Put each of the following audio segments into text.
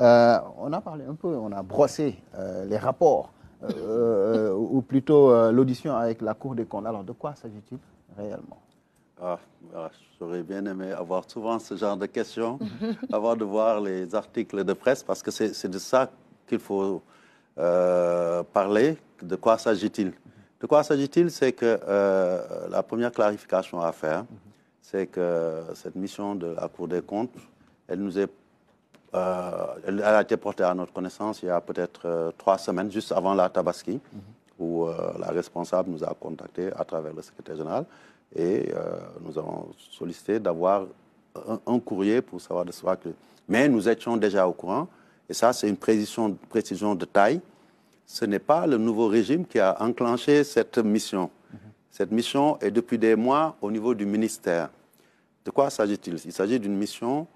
Euh, on a parlé un peu, on a brossé euh, les rapports, euh, ou plutôt l'audition avec la Cour des comptes. Alors, de quoi s'agit-il réellement ah, ah, J'aurais bien aimé avoir souvent ce genre de questions avant de voir les articles de presse, parce que c'est de ça qu'il faut parler. De quoi s'agit-il De quoi s'agit-il C'est que la première clarification à faire, mhm. c'est que cette mission de la Cour des comptes, elle nous est euh, elle a été portée à notre connaissance il y a peut-être euh, trois semaines, juste avant la Tabaski, mhm. où euh, la responsable nous a contactés à travers le secrétaire général et nous avons sollicité d'avoir un, courrier pour savoir de soi que. Mais nous étions déjà au courant, et ça, c'est une précision, précision de taille. Ce n'est pas le nouveau régime qui a enclenché cette mission. Mhm. Cette mission est depuis des mois au niveau du ministère. De quoi sagit Il, Il s'agit d'une mission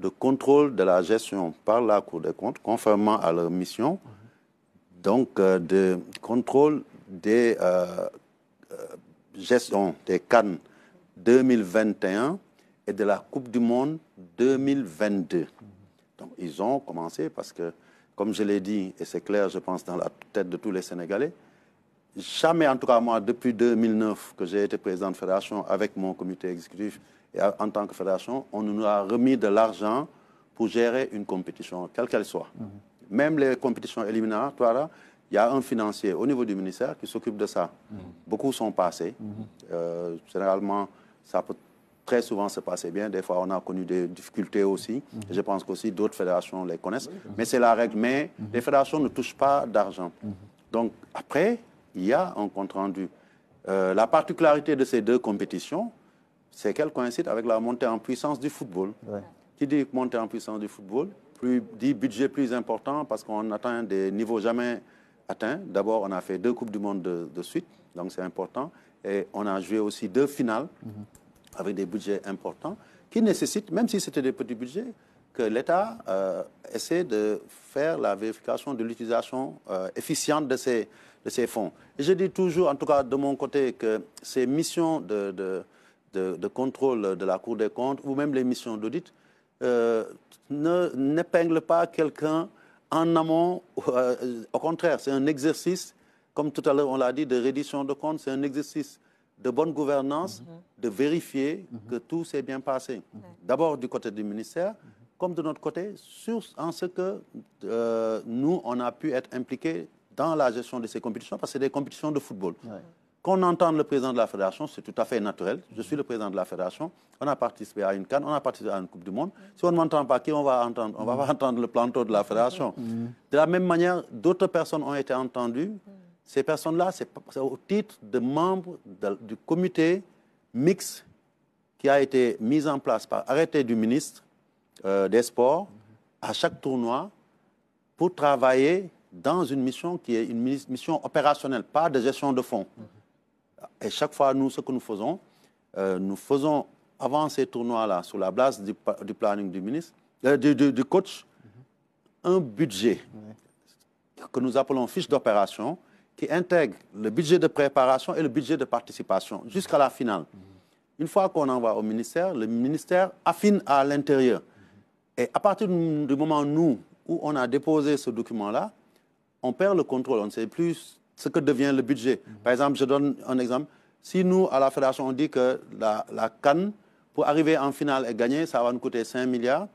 de contrôle de la gestion par la Cour des comptes, conformément à leur mission, donc euh, de contrôle des euh, euh, gestions des Cannes 2021 et de la Coupe du Monde 2022. Donc ils ont commencé parce que, comme je l'ai dit, et c'est clair, je pense, dans la tête de tous les Sénégalais, jamais, en tout cas moi, depuis 2009 que j'ai été président de fédération avec mon comité exécutif et en tant que fédération, on nous a remis de l'argent pour gérer une compétition, quelle qu'elle soit. Mhm. Même les compétitions éliminatoires, il y a un financier au niveau du ministère qui s'occupe de ça. Mhm. Beaucoup sont passés. Mhm. Euh, généralement, ça peut très souvent se passer bien. Des fois, on a connu des difficultés aussi. Je pense qu'aussi d'autres fédérations les connaissent. Mais c'est la règle. Mais les fédérations ne touchent pas d'argent. Donc après, il y a un compte-rendu. Euh, la particularité de ces deux compétitions, c'est qu'elles coïncident avec la montée en puissance du football. Qui dit montée en puissance du football plus, dit budget plus important parce qu'on atteint des niveaux jamais atteints. D'abord, on a fait deux Coupes du Monde de, suite, donc c'est important. Et on a joué aussi deux finales mhm. avec des budgets importants qui nécessitent, même si c'était des petits budgets, que l'État euh, essaie de faire la vérification de l'utilisation euh, efficiente de ces, de ces fonds. je dis toujours, en tout cas de mon côté, que ces missions de, de, de, contrôle de la Cour des comptes ou même les missions d'audit euh, n'épinglent pas quelqu'un en amont. Euh, au contraire, c'est un exercice, comme tout à l'heure on l'a dit, de reddition de comptes, c'est un exercice de bonne gouvernance, mm-hmm. de vérifier mm-hmm. que tout s'est bien passé. D'abord du côté du ministère, comme de notre côté, sur, en ce que euh, nous, on a pu être impliqués dans la gestion de ces compétitions, parce que c'est des compétitions de football. Qu'on entende le président de la fédération, c'est tout à fait naturel. Je suis le président de la fédération. On a participé à une canne, on a participé à une Coupe du Monde. Si on ne m'entend pas, qui on va entendre On va pas entendre le planteau de la fédération. Mm. Mm. De la même manière, d'autres personnes ont été entendues. Mm. Ces personnes-là, c'est au titre de membres du comité mixte qui a été mis en place par arrêté du ministre euh, des sports à chaque tournoi pour travailler dans une mission qui est une mission opérationnelle, pas de gestion de fonds. Et chaque fois, nous, ce que nous faisons, euh, nous faisons avant ces tournois-là, sur la base du, planning du ministre, euh, du, du, coach, un budget que nous appelons fiche d'opération qui intègre le budget de préparation et le budget de participation jusqu'à la finale. Une fois qu'on envoie au ministère, le ministère affine à l'intérieur. Et à partir du moment nous, où on a déposé ce document-là, on perd le contrôle, on ne sait plus ce que devient le budget. Mhm. Par exemple, je donne un exemple. Si nous, à la Fédération, on dit que la, la pour arriver en finale et gagner, ça va nous coûter 5 milliards,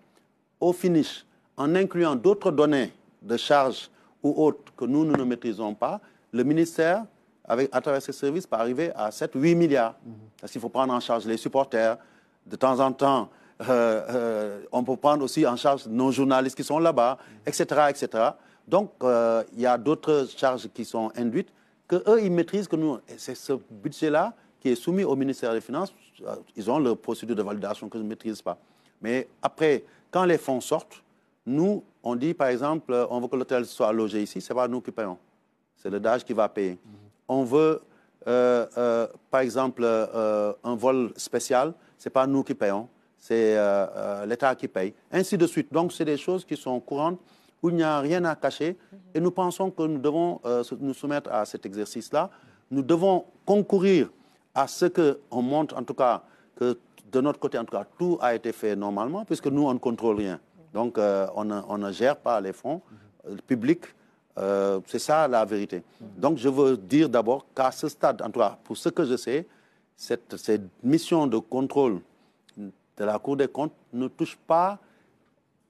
au finish, en incluant d'autres données de charges ou autres que nous, ne maîtrisons pas, le ministère, avec, à travers ses services, peut arriver à 7-8 milliards. Mhm. Parce qu'il faut prendre en charge les supporters, de temps en temps, euh, euh, on peut prendre aussi en charge nos journalistes qui sont là-bas, etc., mm-hmm. etc. Donc, euh, il y a d'autres charges qui sont induites que eux ils maîtrisent, que nous. C'est ce budget-là qui est soumis au ministère des Finances. Ils ont leur procédure de validation que je ne maîtrise pas. Mais après, quand les fonds sortent, nous, on dit par exemple, on veut que l'hôtel soit logé ici, ce n'est pas nous qui payons. C'est le DAGE qui va payer. Mm-hmm. On veut, par exemple, un vol spécial, ce n'est pas nous qui payons, c'est euh, euh, l'État qui paye, ainsi de suite. Donc, c'est des choses qui sont courantes, où il n'y a rien à cacher, et nous pensons que nous devons euh, nous soumettre à cet exercice-là. Nous devons concourir à ce qu'on montre, en tout cas, que de notre côté, en tout cas, tout a été fait normalement, puisque nous, on ne contrôle rien. Donc, on, ne, on, ne, gère pas les fonds publics. c'est ça la vérité. Donc, je veux dire d'abord qu'à ce stade, en tout cas, pour ce que je sais, cette, cette mission de contrôle de la Cour des comptes ne touche pas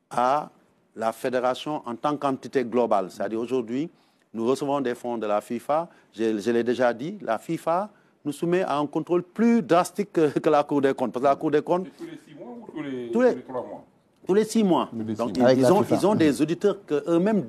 à la fédération en tant qu'entité globale. C'est-à-dire aujourd'hui, nous recevons des fonds de la FIFA. Je, l'ai déjà dit, la FIFA nous soumet à un contrôle plus drastique que, la Cour des comptes. Parce que la Cour des comptes... Tous les six mois ou tous les, mois Tous les six mois. Donc Ils, ont, des auditeurs qu'eux-mêmes